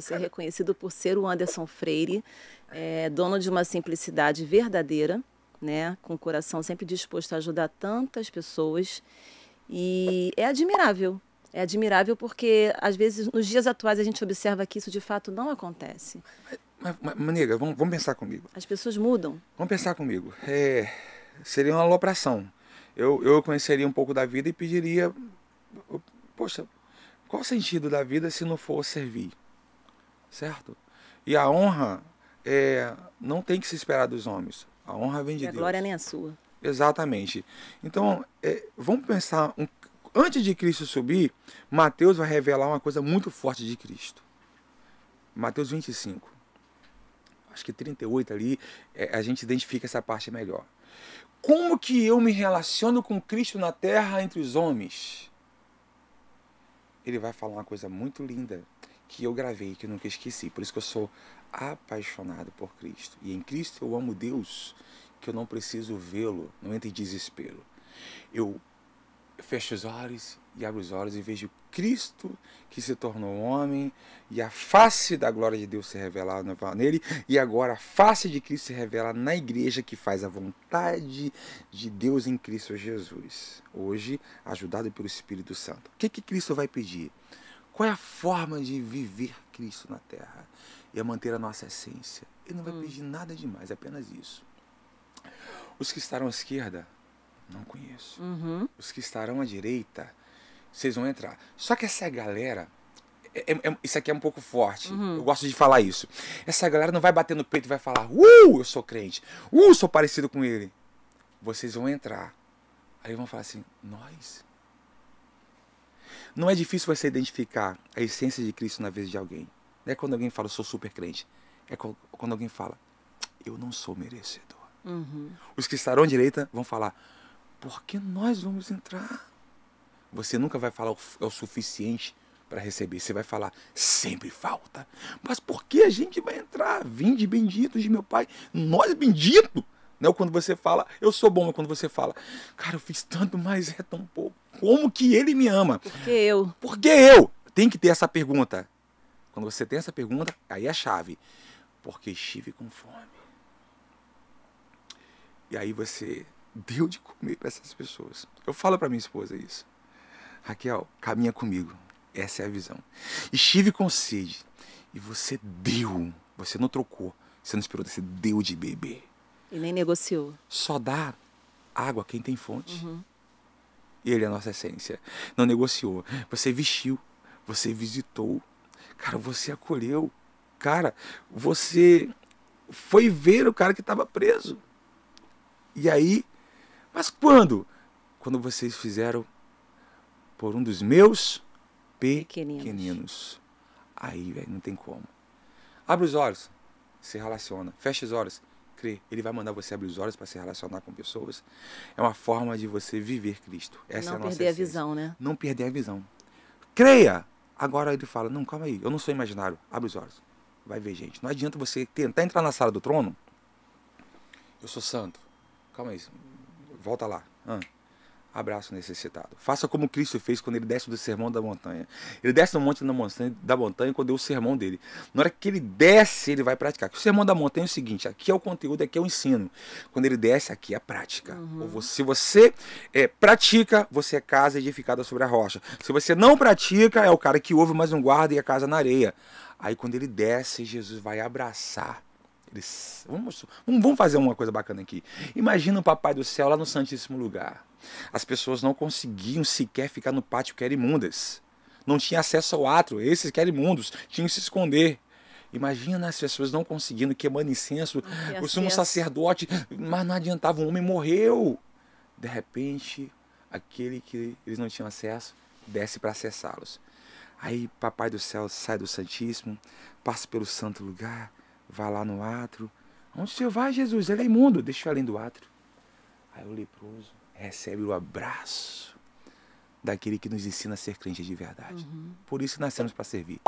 Você é reconhecido por ser o Anderson Freire, é, dono de uma simplicidade verdadeira, né? Com o coração sempre disposto a ajudar tantas pessoas. E é admirável. É admirável porque, às vezes, nos dias atuais, a gente observa que isso de fato não acontece. Mas, mas vamos, vamos, pensar comigo. As pessoas mudam. Vamos pensar comigo. É, seria uma alopração. Eu, eu conheceria um pouco da vida e pediria: Poxa, qual o sentido da vida se não for servir? certo? E a honra é, não tem que se esperar dos homens. A honra vem de Deus. A glória nem a é sua. Exatamente. Então, é, vamos pensar, um, antes de Cristo subir, Mateus vai revelar uma coisa muito forte de Cristo. Mateus 25. Acho que 38 ali, é, a gente identifica essa parte melhor. Como que eu me relaciono com Cristo na terra entre os homens? Ele vai falar uma coisa muito linda que eu gravei, que eu nunca esqueci. Por isso que eu sou apaixonado por Cristo. E em Cristo eu amo Deus, que eu não preciso vê-lo, não entre em desespero. Eu fecho os olhos e abro os olhos e vejo Cristo que se tornou homem e a face da glória de Deus se revela nele e agora a face de Cristo se revela na igreja que faz a vontade de Deus em Cristo Jesus. Hoje, ajudado pelo Espírito Santo. O que, que Cristo vai pedir? Qual é a forma de viver Cristo na Terra? E a manter a nossa essência. Ele não vai hum. pedir nada demais, é apenas isso. Os que estarão à esquerda, não conheço. Uhum. Os que estarão à direita, vocês vão entrar. Só que essa galera, é, é, é, isso aqui é um pouco forte. Uhum. Eu gosto de falar isso. Essa galera não vai bater no peito e vai falar: Uh, eu sou crente. Uh, sou parecido com ele. Vocês vão entrar. Aí vão falar assim: Nós? Não é difícil você identificar a essência de Cristo na vida de alguém. Não é quando alguém fala, eu sou super crente. É quando alguém fala, eu não sou merecedor. Uhum. Os que estarão à direita vão falar, por que nós vamos entrar? Você nunca vai falar é o suficiente para receber. Você vai falar, sempre falta. Mas por que a gente vai entrar? Vinde bendito de meu Pai, nós bendito. Não é quando você fala, eu sou bom, é quando você fala, cara, eu fiz tanto, mas é tão pouco como que ele me ama? Porque eu? Porque eu? Tem que ter essa pergunta. Quando você tem essa pergunta, aí é a chave. Porque estive com fome. E aí você deu de comer para essas pessoas. Eu falo para minha esposa isso. Raquel, caminha comigo. Essa é a visão. Estive com sede e você deu. Você não trocou. Você não esperou, você deu de beber. E nem negociou. Só dá água quem tem fonte. Uhum. Ele é a nossa essência. Não negociou. Você vestiu, você visitou, cara, você acolheu, cara, você foi ver o cara que estava preso. E aí, mas quando? Quando vocês fizeram por um dos meus pequeninos. pequeninos. Aí, velho, não tem como. Abre os olhos, se relaciona. Fecha os olhos, crer. Ele vai mandar você abrir os olhos para se relacionar com pessoas. É uma forma de você viver Cristo. Essa não é a nossa perder essência. a visão, né? Não perder a visão. Creia! Agora ele fala: Não, calma aí, eu não sou imaginário. Abre os olhos. Vai ver, gente. Não adianta você tentar entrar na sala do trono. Eu sou santo. Calma aí, volta lá. Ah abraça o necessitado. Faça como Cristo fez quando ele desce do sermão da montanha. Ele desce no monte da montanha, da montanha quando deu o sermão dele. Na hora que ele desce, ele vai praticar. O sermão da montanha é o seguinte: aqui é o conteúdo, aqui é o ensino. Quando ele desce, aqui é a prática. Uhum. Ou você, se você é, pratica, você é casa edificada sobre a rocha. Se você não pratica, é o cara que ouve, mas não guarda e a casa na areia. Aí quando ele desce, Jesus vai abraçar eles, vamos, vamos fazer uma coisa bacana aqui. Imagina o Papai do Céu lá no Santíssimo Lugar. As pessoas não conseguiam sequer ficar no pátio que eram imundas. Não tinha acesso ao átrio, esses que eram imundos tinham que se esconder. Imagina as pessoas não conseguindo, queimando incenso, o sumo sacerdote, mas não adiantava, um homem morreu. De repente, aquele que eles não tinham acesso desce para acessá-los. Aí, Papai do Céu sai do Santíssimo, passa pelo santo lugar, vá lá no átrio. Onde o senhor vai, Jesus? Ele é imundo, deixa eu ir além do átrio. Aí o leproso recebe o abraço daquele que nos ensina a ser crente de verdade. Uhum. Por isso nascemos para servir.